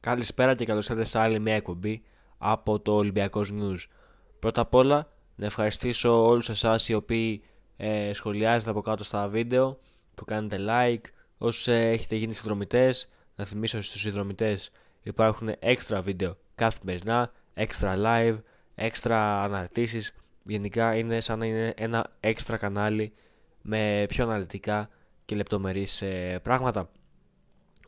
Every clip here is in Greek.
Καλησπέρα και καλώς ήρθατε σε άλλη μια εκπομπή από το Ολυμπιακός News. Πρώτα απ' όλα να ευχαριστήσω όλους εσάς οι οποίοι ε, σχολιάζετε από κάτω στα βίντεο, που κάνετε like, όσους ε, έχετε γίνει συνδρομητές, να θυμίσω στους συνδρομητές υπάρχουν έξτρα βίντεο καθημερινά, έξτρα live, έξτρα αναρτήσεις, γενικά είναι σαν να είναι ένα έξτρα κανάλι με πιο αναλυτικά και λεπτομερείς ε, πράγματα.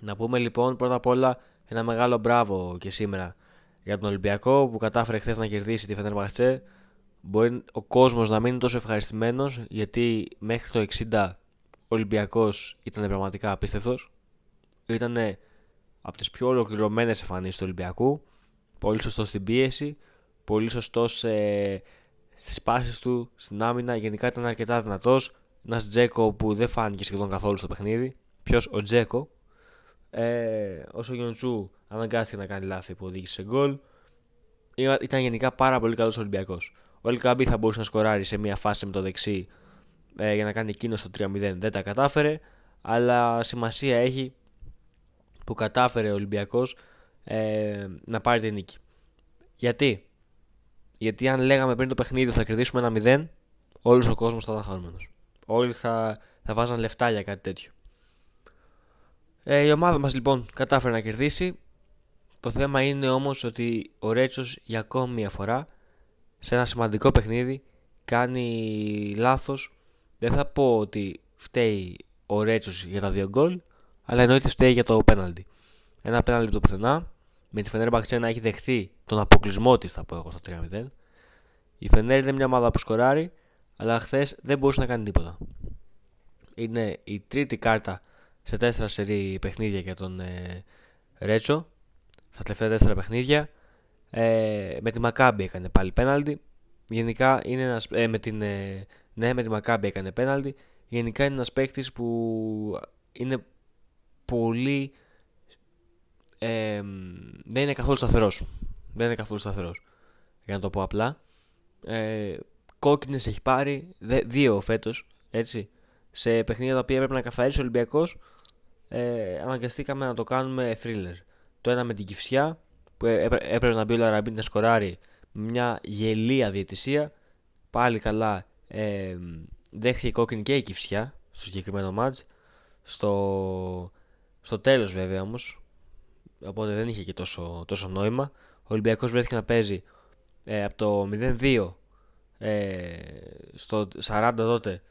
Να πούμε λοιπόν πρώτα απ' όλα ένα μεγάλο μπράβο και σήμερα για τον Ολυμπιακό που κατάφερε χθες να κερδίσει τη Φενέρ Μπορεί ο κόσμος να μην είναι τόσο ευχαριστημένος γιατί μέχρι το 60 ο Ολυμπιακός ήταν πραγματικά απίστευτος. Ήταν από τις πιο ολοκληρωμένες εμφανίσεις του Ολυμπιακού. Πολύ σωστός στην πίεση, πολύ σωστός ε, στις πάσει του, στην άμυνα. Γενικά ήταν αρκετά δυνατός. Ένας Τζέκο που δεν φάνηκε σχεδόν καθόλου στο παιχνίδι. Ποιος ο Τζέκο, ε, όσο ο Γιοντσού αναγκάστηκε να κάνει λάθη που οδήγησε σε γκολ. Ήταν γενικά πάρα πολύ καλός Ολυμπιακός. Ο Ελκαμπή θα μπορούσε να σκοράρει σε μια φάση με το δεξί ε, για να κάνει εκείνο το 3-0. Δεν τα κατάφερε. Αλλά σημασία έχει που κατάφερε ο Ολυμπιακός ε, να πάρει την νίκη. Γιατί? Γιατί αν λέγαμε πριν το παιχνίδι θα κερδίσουμε ένα 0, όλος ο κόσμος θα ήταν χαρούμενος. Όλοι θα, θα βάζαν λεφτά για κάτι τέτοιο. Ε, η ομάδα μας λοιπόν κατάφερε να κερδίσει. Το θέμα είναι όμως ότι ο Ρέτσος για ακόμη μια φορά σε ένα σημαντικό παιχνίδι κάνει λάθος. Δεν θα πω ότι φταίει ο Ρέτσος για τα δύο γκολ, αλλά εννοείται φταίει για το πέναλτι. Ένα πέναλτι το πουθενά, με τη Φενέρ Μπαξένα να έχει δεχθεί τον αποκλεισμό της, θα πω εγώ στο 3-0. Η Φενέρ είναι μια ομάδα που σκοράρει, αλλά χθες δεν μπορούσε να κάνει τίποτα. Είναι η τρίτη κάρτα σε τέσσερα σερή παιχνίδια για τον ε, Ρέτσο. Στα τελευταία τέσσερα παιχνίδια. Ε, με τη Μακάμπη έκανε πάλι πέναλτι. Γενικά είναι ένας, ε, με την, ε, ναι, με τη Μακάμπη έκανε πέναλτι. Γενικά είναι ένας παίκτης που είναι πολύ... Ε, δεν είναι καθόλου σταθερός. Δεν είναι καθόλου σταθερός. Για να το πω απλά. Ε, κόκκινες έχει πάρει, δε, δύο φέτος, έτσι. Σε παιχνίδια τα οποία έπρεπε να καθαρίσει ο Ολυμπιακός ε, αναγκαστήκαμε να το κάνουμε thriller. Το ένα με την Κυφσιά, που έπρεπε να μπει ο Λαραμπίν να σκοράρει μια γελία διαιτησία. Πάλι καλά ε, δέχθηκε κόκκινη και η Κυφσιά στο συγκεκριμένο μάτς. Στο, στο τέλος βέβαια όμως, οπότε δεν είχε και τόσο, τόσο νόημα. Ο Ολυμπιακός βρέθηκε να παίζει ε, από το 0-2 ε, στο 40 τότε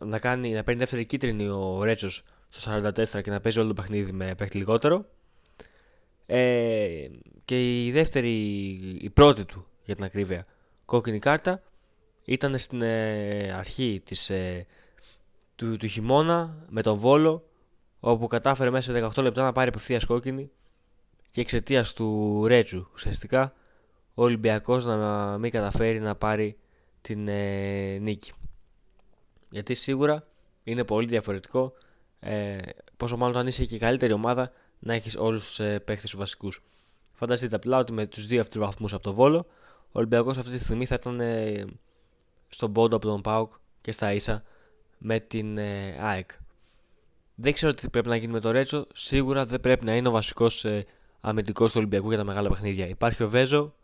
να, κάνει, να παίρνει δεύτερη κίτρινη ο Ρέτσος στο 44 και να παίζει όλο το παιχνίδι με παίχτη λιγότερο. Ε, και η δεύτερη, η πρώτη του για την ακρίβεια, κόκκινη κάρτα ήταν στην ε, αρχή της, ε, του, του χειμώνα με τον Βόλο όπου κατάφερε μέσα σε 18 λεπτά να πάρει απευθείας κόκκινη και εξαιτίας του ρέτζου ουσιαστικά ο Ολυμπιακός να μην καταφέρει να πάρει την ε, νίκη. Γιατί σίγουρα είναι πολύ διαφορετικό ε, πόσο μάλλον αν είσαι και η καλύτερη ομάδα να έχεις όλους τους ε, παίχτες τους βασικούς. Φανταστείτε απλά ότι με τους δύο αυτούς βαθμούς από το Βόλο, ο Ολυμπιακός αυτή τη στιγμή θα ήταν ε, στον πόντο από τον Πάουκ και στα ίσα με την ε, ΑΕΚ. Δεν ξέρω τι πρέπει να γίνει με το Ρέτσο. Σίγουρα δεν πρέπει να είναι ο βασικός ε, αμυντικός του Ολυμπιακού για τα μεγάλα παιχνίδια. Υπάρχει ο Βέζο.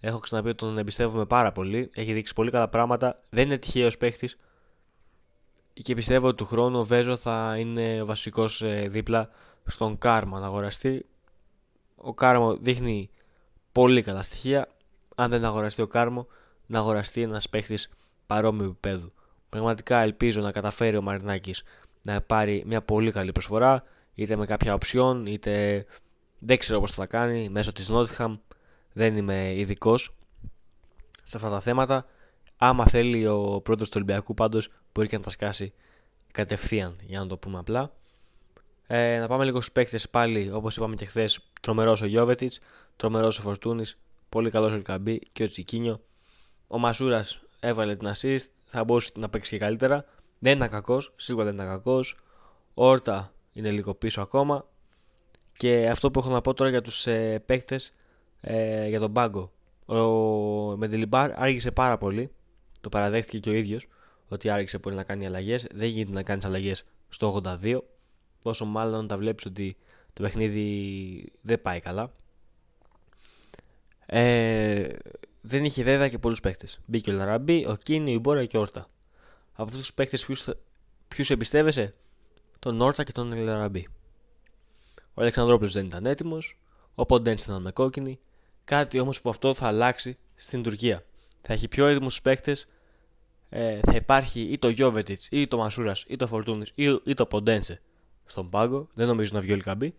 Έχω ξαναπεί ότι τον εμπιστεύομαι πάρα πολύ. Έχει δείξει πολύ καλά πράγματα. Δεν είναι τυχαίο παίχτης και πιστεύω ότι του χρόνου ο Βέζο θα είναι βασικός ε, δίπλα στον Κάρμα να αγοραστεί. Ο Κάρμο δείχνει πολύ καλά στοιχεία. Αν δεν αγοραστεί ο Κάρμο, να αγοραστεί ένας παίχτης παρόμοιου επίπεδου. Πραγματικά ελπίζω να καταφέρει ο Μαρινάκης να πάρει μια πολύ καλή προσφορά, είτε με κάποια οψιόν, είτε δεν ξέρω πώς θα τα κάνει μέσω της Νότιχαμ. Δεν είμαι ειδικός σε αυτά τα θέματα. Άμα θέλει ο πρόεδρος του Ολυμπιακού, πάντως μπορεί και να τα σκάσει κατευθείαν, για να το πούμε απλά. Ε, να πάμε λίγο στους παίκτες πάλι, όπως είπαμε και χθες. Τρομερός ο Γιώβετιτ, τρομερός ο Φορτούνης, πολύ καλός ο Λικαμπή και ο Τσικίνιο. Ο Μασούρας έβαλε την assist, θα μπορούσε να παίξει και καλύτερα. Δεν ήταν κακός, σίγουρα δεν ήταν κακός. Ο Όρτα είναι λίγο πίσω ακόμα. Και αυτό που έχω να πω τώρα για τους ε, παίκτες ε, για τον πάγκο. Ο Μεντιλιμπάρ άργησε πάρα πολύ το παραδέχτηκε και ο ίδιος ότι άρχισε πολύ να κάνει αλλαγές. Δεν γίνεται να κάνεις αλλαγές στο 82. Πόσο μάλλον όταν τα βλέπεις ότι το παιχνίδι δεν πάει καλά. Ε, δεν είχε βέβαια και πολλούς παίχτε. Μπήκε ο Λαραμπή, ο Κίνη, η Μπόρα και ο Όρτα. Από αυτούς τους παίχτε ποιου εμπιστεύεσαι, τον Όρτα και τον Λαραμπή. Ο Αλεξανδρόπλο δεν ήταν έτοιμος, ο Ποντέν ήταν με κόκκινη. Κάτι όμως που αυτό θα αλλάξει στην Τουρκία. Θα έχει πιο έτοιμους παίχτε ε, θα υπάρχει ή το Γιώβετιτ ή το Μασούρας ή το Φορτούνης ή, το Ποντένσε στον πάγκο. Δεν νομίζω να βγει ο Λικαμπή.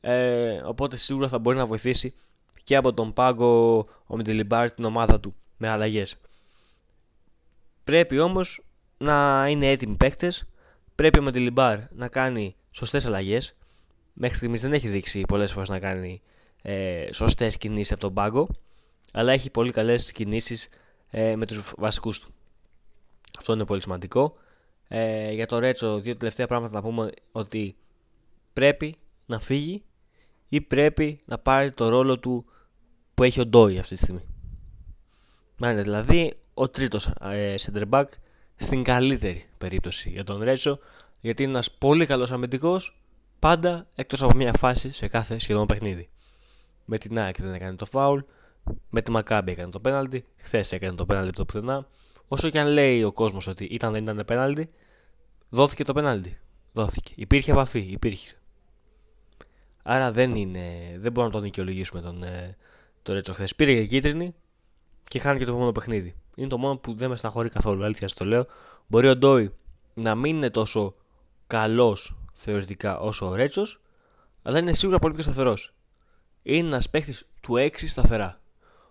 Ε, οπότε σίγουρα θα μπορεί να βοηθήσει και από τον πάγκο ο Μιντελιμπάρ την ομάδα του με αλλαγές. Πρέπει όμως να είναι έτοιμοι παίκτες. Πρέπει ο Μιντελιμπάρ να κάνει σωστές αλλαγές. Μέχρι στιγμής δεν έχει δείξει πολλές φορές να κάνει ε, σωστές κινήσεις από τον πάγκο. Αλλά έχει πολύ καλές κινήσεις ε, με τους βασικούς του. Αυτό είναι πολύ σημαντικό. Ε, για το Ρέτσο, δύο τελευταία πράγματα να πούμε ότι πρέπει να φύγει ή πρέπει να πάρει το ρόλο του που έχει ο Ντόι αυτή τη στιγμή. Να είναι δηλαδή ο τρίτος ε, center back στην καλύτερη περίπτωση για τον Ρέτσο γιατί είναι ένας πολύ καλός αμυντικός πάντα εκτός από μια φάση σε κάθε σχεδόν παιχνίδι. Με την ΑΕΚ δεν έκανε το φάουλ, με τη Μακάμπη έκανε το πέναλτι, χθες έκανε το πέναλτι από το πουθενά. Όσο και αν λέει ο κόσμος ότι ήταν δεν ήταν πέναλτι, δόθηκε το πέναλτι. Δόθηκε. Υπήρχε επαφή, υπήρχε. Άρα δεν είναι, δεν μπορούμε να το δικαιολογήσουμε τον, ε, τον Ρέτσο χθες. Πήρε και κίτρινη και χάνει και το επόμενο παιχνίδι. Είναι το μόνο που δεν με σταχωρεί καθόλου. Αλήθεια, το λέω. Μπορεί ο Ντόι να μην είναι τόσο καλός θεωρητικά όσο ο Ρέτσος, αλλά είναι σίγουρα πολύ πιο σταθερός. Είναι ένας παίχτη του 6 σταθερά.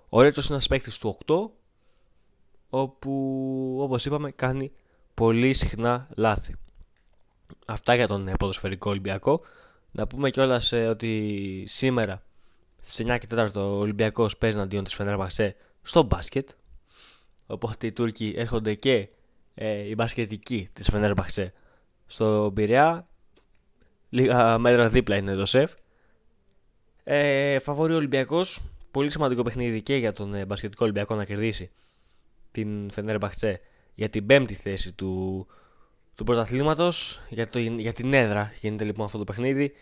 Ο Ρέτσο είναι ένα παίχτη του 8 όπου όπως είπαμε κάνει πολύ συχνά λάθη. Αυτά για τον ε, ποδοσφαιρικό Ολυμπιακό. Να πούμε κιόλας ε, ότι σήμερα στις 9 και 4 ο Ολυμπιακός παίζει της τη Φενέρμπαχτσε στο μπάσκετ. Οπότε οι Τούρκοι έρχονται και ε, οι μπασκετικοί της Φενέρμπαχτσε στο Πειραιά. Λίγα μέτρα δίπλα είναι το σεφ. Ε, φαβορεί ο Ολυμπιακός. Πολύ σημαντικό παιχνίδι και για τον ε, μπασκετικό Ολυμπιακό να κερδίσει την Μπαχτσέ για την πέμπτη θέση του, του πρωταθλήματος για, το, για την έδρα γίνεται λοιπόν αυτό το παιχνίδι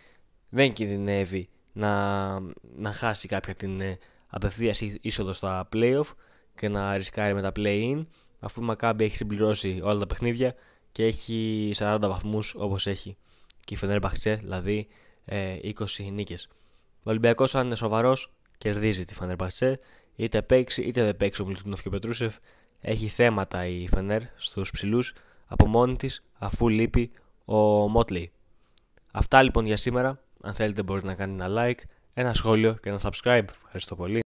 δεν κινδυνεύει να, να χάσει κάποια την ε, απευθείας είσοδο στα playoff και να ρισκάρει με τα play-in αφού η Μακάμπη έχει συμπληρώσει όλα τα παιχνίδια και έχει 40 βαθμούς όπως έχει και η Φενέρ Μπαχτσέ, δηλαδή 20 ε, νίκες. Ο Ολυμπιακός αν είναι σοβαρός κερδίζει τη Φενέρ είτε παίξει είτε δεν παίξει ο Μιλουτίνοφ και Πετρούσεφ έχει θέματα η Φενέρ στους ψηλούς από μόνη της αφού λείπει ο Μότλι. Αυτά λοιπόν για σήμερα. Αν θέλετε μπορείτε να κάνετε ένα like, ένα σχόλιο και ένα subscribe. Ευχαριστώ πολύ.